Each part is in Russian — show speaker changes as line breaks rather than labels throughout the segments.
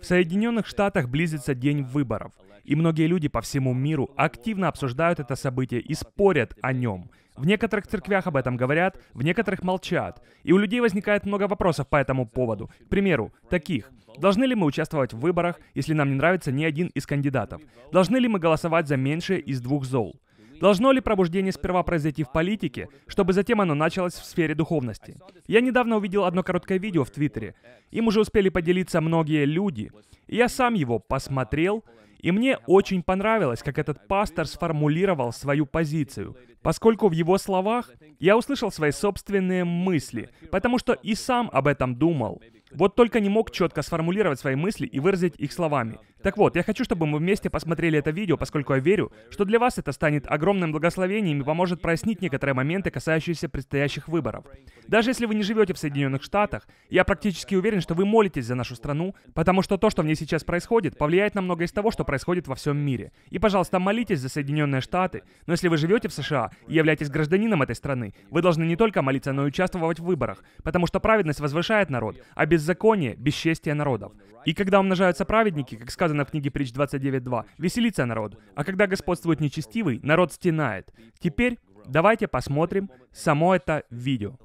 В Соединенных Штатах близится день выборов, и многие люди по всему миру активно обсуждают это событие и спорят о нем. В некоторых церквях об этом говорят, в некоторых молчат, и у людей возникает много вопросов по этому поводу. К примеру, таких. Должны ли мы участвовать в выборах, если нам не нравится ни один из кандидатов? Должны ли мы голосовать за меньшее из двух зол? Должно ли пробуждение сперва произойти в политике, чтобы затем оно началось в сфере духовности? Я недавно увидел одно короткое видео в Твиттере. Им уже успели поделиться многие люди. И я сам его посмотрел, и мне очень понравилось, как этот пастор сформулировал свою позицию, поскольку в его словах я услышал свои собственные мысли, потому что и сам об этом думал. Вот только не мог четко сформулировать свои мысли и выразить их словами. Так вот, я хочу, чтобы мы вместе посмотрели это видео, поскольку я верю, что для вас это станет огромным благословением и поможет прояснить некоторые моменты, касающиеся предстоящих выборов. Даже если вы не живете в Соединенных Штатах, я практически уверен, что вы молитесь за нашу страну, потому что то, что в ней сейчас происходит, повлияет на многое из того, что происходит во всем мире. И, пожалуйста, молитесь за Соединенные Штаты, но если вы живете в США и являетесь гражданином этой страны, вы должны не только молиться, но и участвовать в выборах, потому что праведность возвышает народ, а без беззаконие, бесчестие народов. И когда умножаются праведники, как сказано в книге Притч 29.2, веселится народ, а когда господствует нечестивый, народ стенает. Теперь давайте посмотрим само это видео.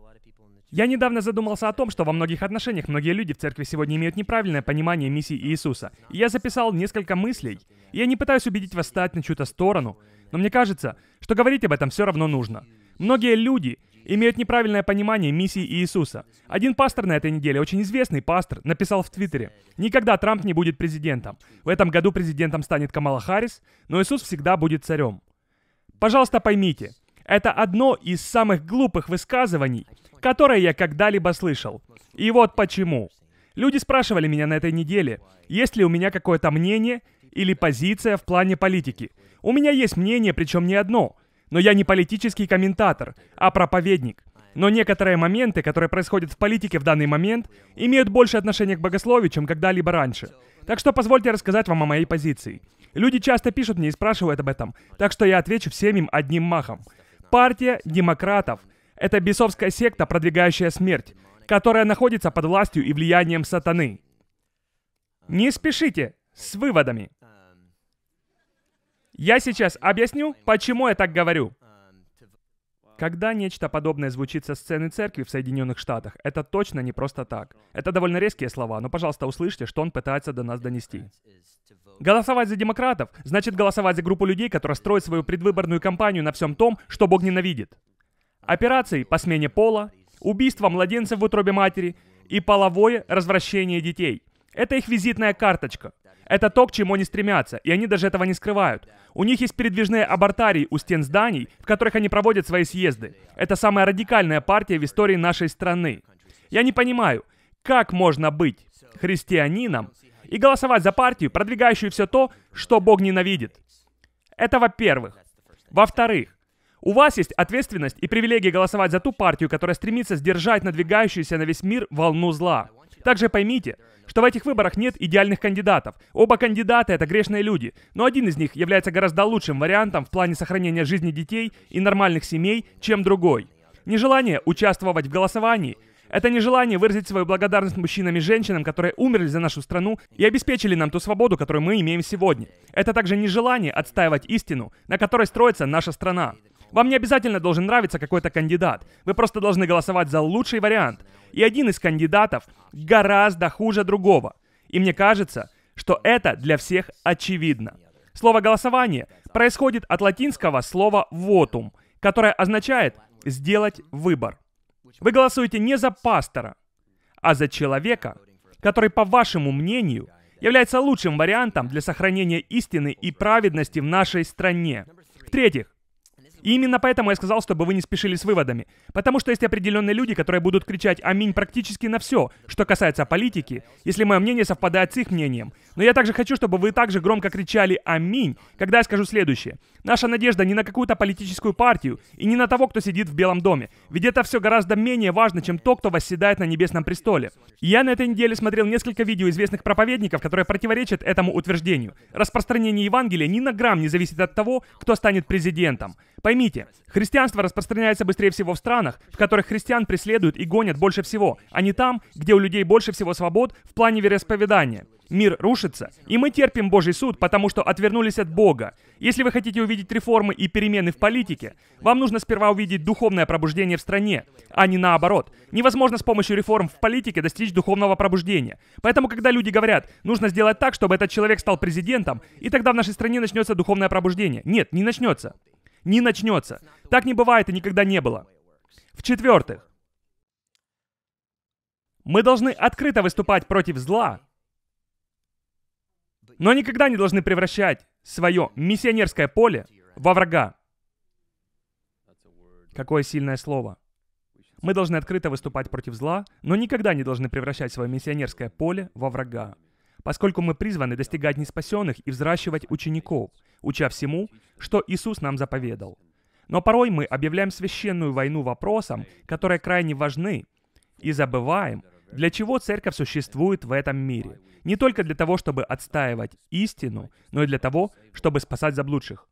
Я недавно задумался о том, что во многих отношениях многие люди в церкви сегодня имеют неправильное понимание миссии Иисуса. И я записал несколько мыслей. И я не пытаюсь убедить вас стать на чью-то сторону, но мне кажется, что говорить об этом все равно нужно. Многие люди имеют неправильное понимание миссии Иисуса. Один пастор на этой неделе, очень известный пастор, написал в Твиттере, «Никогда Трамп не будет президентом. В этом году президентом станет Камала Харрис, но Иисус всегда будет царем». Пожалуйста, поймите, это одно из самых глупых высказываний, которое я когда-либо слышал. И вот почему. Люди спрашивали меня на этой неделе, есть ли у меня какое-то мнение или позиция в плане политики. У меня есть мнение, причем не одно — но я не политический комментатор, а проповедник. Но некоторые моменты, которые происходят в политике в данный момент, имеют больше отношения к богословию, чем когда-либо раньше. Так что позвольте рассказать вам о моей позиции. Люди часто пишут мне и спрашивают об этом, так что я отвечу всем им одним махом. Партия демократов – это бесовская секта, продвигающая смерть, которая находится под властью и влиянием сатаны. Не спешите с выводами. Я сейчас объясню, почему я так говорю. Когда нечто подобное звучит со сцены церкви в Соединенных Штатах, это точно не просто так. Это довольно резкие слова, но, пожалуйста, услышьте, что он пытается до нас донести. Голосовать за демократов значит голосовать за группу людей, которые строят свою предвыборную кампанию на всем том, что Бог ненавидит. Операции по смене пола, убийство младенцев в утробе матери и половое развращение детей. Это их визитная карточка. Это то, к чему они стремятся, и они даже этого не скрывают. У них есть передвижные абортарии у стен зданий, в которых они проводят свои съезды. Это самая радикальная партия в истории нашей страны. Я не понимаю, как можно быть христианином и голосовать за партию, продвигающую все то, что Бог ненавидит. Это во-первых. Во-вторых, у вас есть ответственность и привилегия голосовать за ту партию, которая стремится сдержать надвигающуюся на весь мир волну зла. Также поймите, что в этих выборах нет идеальных кандидатов. Оба кандидата — это грешные люди, но один из них является гораздо лучшим вариантом в плане сохранения жизни детей и нормальных семей, чем другой. Нежелание участвовать в голосовании — это нежелание выразить свою благодарность мужчинам и женщинам, которые умерли за нашу страну и обеспечили нам ту свободу, которую мы имеем сегодня. Это также нежелание отстаивать истину, на которой строится наша страна. Вам не обязательно должен нравиться какой-то кандидат. Вы просто должны голосовать за лучший вариант и один из кандидатов гораздо хуже другого. И мне кажется, что это для всех очевидно. Слово «голосование» происходит от латинского слова «votum», которое означает «сделать выбор». Вы голосуете не за пастора, а за человека, который, по вашему мнению, является лучшим вариантом для сохранения истины и праведности в нашей стране. В-третьих, и именно поэтому я сказал, чтобы вы не спешили с выводами. Потому что есть определенные люди, которые будут кричать «Аминь» практически на все, что касается политики, если мое мнение совпадает с их мнением. Но я также хочу, чтобы вы также громко кричали «Аминь», когда я скажу следующее. Наша надежда не на какую-то политическую партию и не на того, кто сидит в Белом доме. Ведь это все гораздо менее важно, чем то, кто восседает на небесном престоле. я на этой неделе смотрел несколько видео известных проповедников, которые противоречат этому утверждению. Распространение Евангелия ни на грамм не зависит от того, кто станет президентом. Поймите, христианство распространяется быстрее всего в странах, в которых христиан преследуют и гонят больше всего, а не там, где у людей больше всего свобод в плане вероисповедания. Мир рушится, и мы терпим Божий суд, потому что отвернулись от Бога. Если вы хотите увидеть реформы и перемены в политике, вам нужно сперва увидеть духовное пробуждение в стране, а не наоборот. Невозможно с помощью реформ в политике достичь духовного пробуждения. Поэтому, когда люди говорят, нужно сделать так, чтобы этот человек стал президентом, и тогда в нашей стране начнется духовное пробуждение. Нет, не начнется не начнется. Так не бывает и никогда не было. В-четвертых, мы должны открыто выступать против зла, но никогда не должны превращать свое миссионерское поле во врага. Какое сильное слово. Мы должны открыто выступать против зла, но никогда не должны превращать свое миссионерское поле во врага поскольку мы призваны достигать неспасенных и взращивать учеников, уча всему, что Иисус нам заповедал. Но порой мы объявляем священную войну вопросам, которые крайне важны, и забываем, для чего церковь существует в этом мире. Не только для того, чтобы отстаивать истину, но и для того, чтобы спасать заблудших.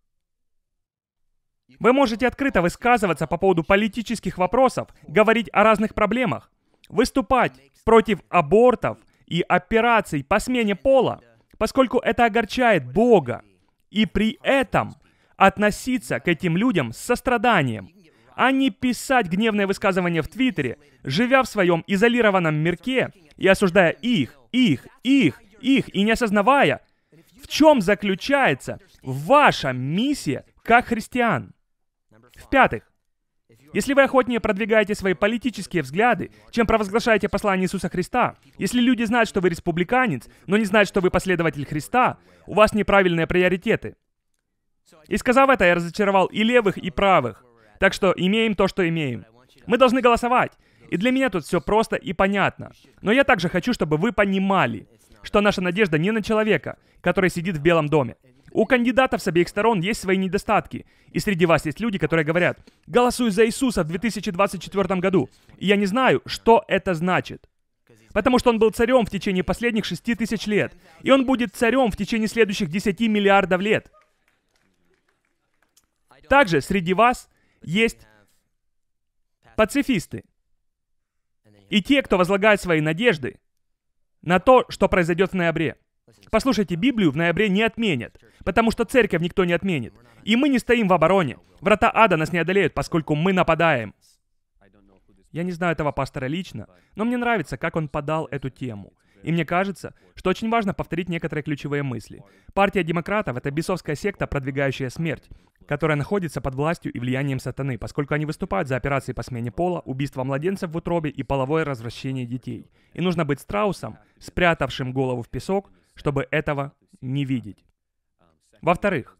Вы можете открыто высказываться по поводу политических вопросов, говорить о разных проблемах, выступать против абортов, и операций по смене пола, поскольку это огорчает Бога, и при этом относиться к этим людям с состраданием, а не писать гневные высказывания в Твиттере, живя в своем изолированном мирке и осуждая их, их, их, их, и не осознавая, в чем заключается ваша миссия как христиан. В-пятых, если вы охотнее продвигаете свои политические взгляды, чем провозглашаете послание Иисуса Христа, если люди знают, что вы республиканец, но не знают, что вы последователь Христа, у вас неправильные приоритеты. И сказав это, я разочаровал и левых, и правых. Так что имеем то, что имеем. Мы должны голосовать. И для меня тут все просто и понятно. Но я также хочу, чтобы вы понимали, что наша надежда не на человека, который сидит в Белом доме. У кандидатов с обеих сторон есть свои недостатки. И среди вас есть люди, которые говорят, "Голосую за Иисуса в 2024 году. И я не знаю, что это значит. Потому что он был царем в течение последних шести тысяч лет. И он будет царем в течение следующих 10 миллиардов лет. Также среди вас есть пацифисты. И те, кто возлагает свои надежды на то, что произойдет в ноябре. Послушайте, Библию в ноябре не отменят, потому что церковь никто не отменит. И мы не стоим в обороне. Врата ада нас не одолеют, поскольку мы нападаем. Я не знаю этого пастора лично, но мне нравится, как он подал эту тему. И мне кажется, что очень важно повторить некоторые ключевые мысли. Партия демократов — это бесовская секта, продвигающая смерть, которая находится под властью и влиянием сатаны, поскольку они выступают за операции по смене пола, убийство младенцев в утробе и половое развращение детей. И нужно быть страусом, спрятавшим голову в песок, чтобы этого не видеть. Во-вторых,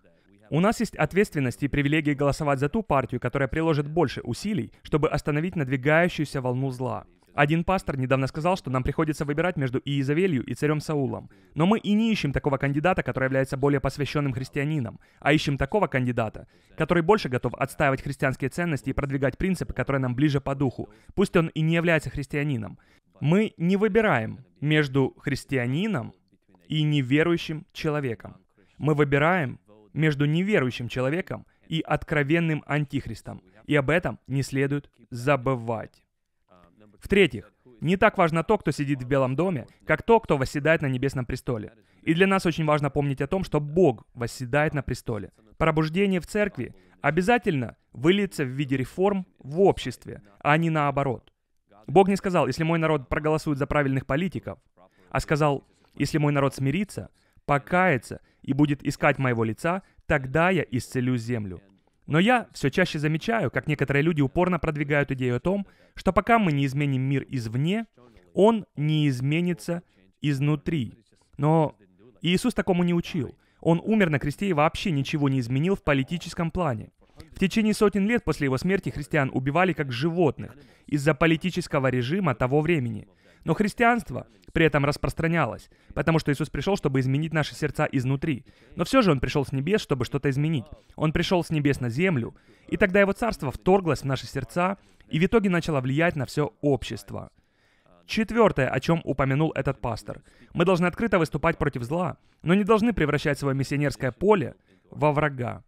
у нас есть ответственность и привилегии голосовать за ту партию, которая приложит больше усилий, чтобы остановить надвигающуюся волну зла. Один пастор недавно сказал, что нам приходится выбирать между Иезавелью и царем Саулом. Но мы и не ищем такого кандидата, который является более посвященным христианином, а ищем такого кандидата, который больше готов отстаивать христианские ценности и продвигать принципы, которые нам ближе по духу, пусть он и не является христианином. Мы не выбираем между христианином и неверующим человеком. Мы выбираем между неверующим человеком и откровенным антихристом. И об этом не следует забывать. В-третьих, не так важно то, кто сидит в Белом доме, как то, кто восседает на небесном престоле. И для нас очень важно помнить о том, что Бог восседает на престоле. Пробуждение в церкви обязательно выльется в виде реформ в обществе, а не наоборот. Бог не сказал, если мой народ проголосует за правильных политиков, а сказал, если мой народ смирится, покается и будет искать моего лица, тогда я исцелю землю. Но я все чаще замечаю, как некоторые люди упорно продвигают идею о том, что пока мы не изменим мир извне, он не изменится изнутри. Но Иисус такому не учил. Он умер на кресте и вообще ничего не изменил в политическом плане. В течение сотен лет после его смерти христиан убивали как животных из-за политического режима того времени – но христианство при этом распространялось, потому что Иисус пришел, чтобы изменить наши сердца изнутри. Но все же Он пришел с небес, чтобы что-то изменить. Он пришел с небес на землю, и тогда Его царство вторглось в наши сердца и в итоге начало влиять на все общество. Четвертое, о чем упомянул этот пастор. Мы должны открыто выступать против зла, но не должны превращать свое миссионерское поле во врага.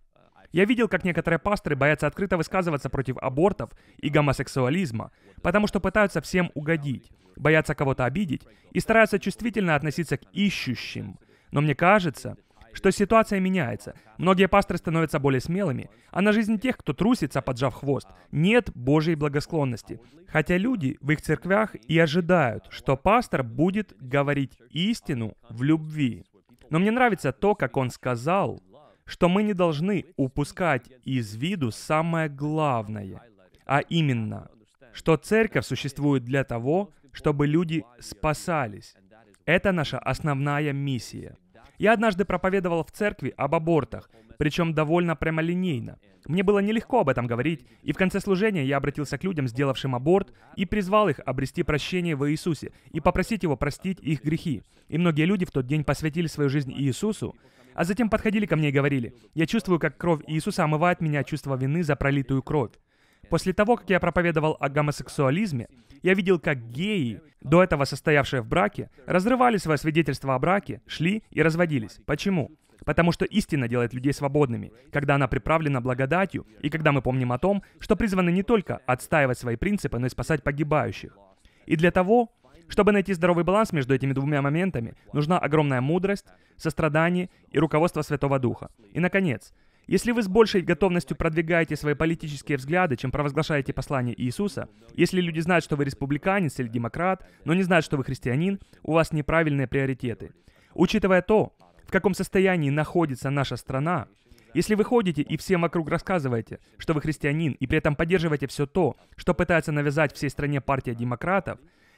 Я видел, как некоторые пасторы боятся открыто высказываться против абортов и гомосексуализма, потому что пытаются всем угодить, боятся кого-то обидеть и стараются чувствительно относиться к ищущим. Но мне кажется, что ситуация меняется. Многие пасторы становятся более смелыми, а на жизнь тех, кто трусится, поджав хвост, нет Божьей благосклонности. Хотя люди в их церквях и ожидают, что пастор будет говорить истину в любви. Но мне нравится то, как он сказал, что мы не должны упускать из виду самое главное, а именно, что церковь существует для того, чтобы люди спасались. Это наша основная миссия. Я однажды проповедовал в церкви об абортах, причем довольно прямолинейно. Мне было нелегко об этом говорить, и в конце служения я обратился к людям, сделавшим аборт, и призвал их обрести прощение во Иисусе и попросить Его простить их грехи. И многие люди в тот день посвятили свою жизнь Иисусу, а затем подходили ко мне и говорили, «Я чувствую, как кровь Иисуса омывает меня от чувства вины за пролитую кровь». После того, как я проповедовал о гомосексуализме, я видел, как геи, до этого состоявшие в браке, разрывали свое свидетельство о браке, шли и разводились. Почему? Потому что истина делает людей свободными, когда она приправлена благодатью, и когда мы помним о том, что призваны не только отстаивать свои принципы, но и спасать погибающих. И для того, чтобы найти здоровый баланс между этими двумя моментами, нужна огромная мудрость, сострадание и руководство Святого Духа. И, наконец, если вы с большей готовностью продвигаете свои политические взгляды, чем провозглашаете послание Иисуса, если люди знают, что вы республиканец или демократ, но не знают, что вы христианин, у вас неправильные приоритеты. Учитывая то, в каком состоянии находится наша страна, если вы ходите и всем вокруг рассказываете, что вы христианин, и при этом поддерживаете все то, что пытается навязать всей стране партия демократов,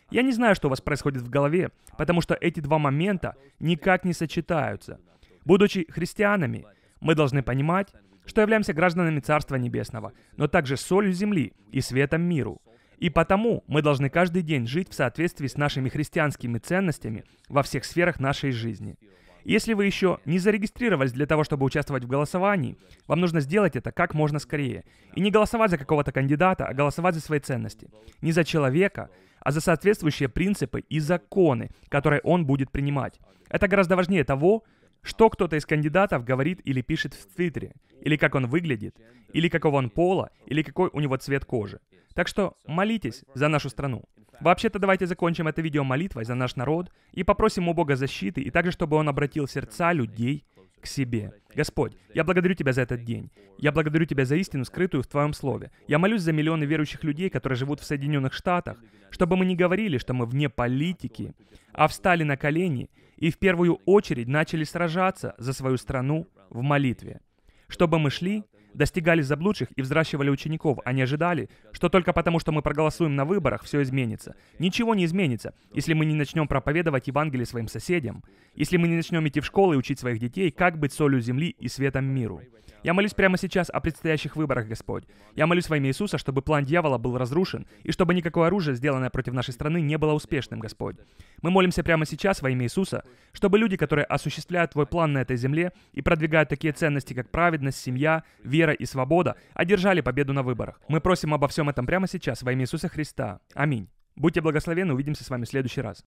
я не знаю, что у вас происходит в голове, потому что эти два момента никак не сочетаются. Будучи христианами, мы должны понимать, что являемся гражданами Царства Небесного, но также солью земли и светом миру. И потому мы должны каждый день жить в соответствии с нашими христианскими ценностями во всех сферах нашей жизни. Если вы еще не зарегистрировались для того, чтобы участвовать в голосовании, вам нужно сделать это как можно скорее. И не голосовать за какого-то кандидата, а голосовать за свои ценности. Не за человека, а за соответствующие принципы и законы, которые он будет принимать. Это гораздо важнее того, что кто-то из кандидатов говорит или пишет в Твиттере, или как он выглядит, или какого он пола, или какой у него цвет кожи. Так что молитесь за нашу страну. Вообще-то давайте закончим это видео молитвой за наш народ и попросим у Бога защиты, и также, чтобы Он обратил сердца людей к себе. Господь, я благодарю Тебя за этот день. Я благодарю Тебя за истину, скрытую в Твоем Слове. Я молюсь за миллионы верующих людей, которые живут в Соединенных Штатах, чтобы мы не говорили, что мы вне политики, а встали на колени и в первую очередь начали сражаться за свою страну в молитве. Чтобы мы шли достигали заблудших и взращивали учеников. Они ожидали, что только потому, что мы проголосуем на выборах, все изменится. Ничего не изменится, если мы не начнем проповедовать Евангелие своим соседям, если мы не начнем идти в школы и учить своих детей, как быть солью земли и светом миру. Я молюсь прямо сейчас о предстоящих выборах, Господь. Я молюсь во имя Иисуса, чтобы план дьявола был разрушен, и чтобы никакое оружие, сделанное против нашей страны, не было успешным, Господь. Мы молимся прямо сейчас во имя Иисуса, чтобы люди, которые осуществляют Твой план на этой земле и продвигают такие ценности, как праведность, семья, вера, вера и свобода одержали победу на выборах. Мы просим обо всем этом прямо сейчас во имя Иисуса Христа. Аминь. Будьте благословенны, увидимся с вами в следующий раз.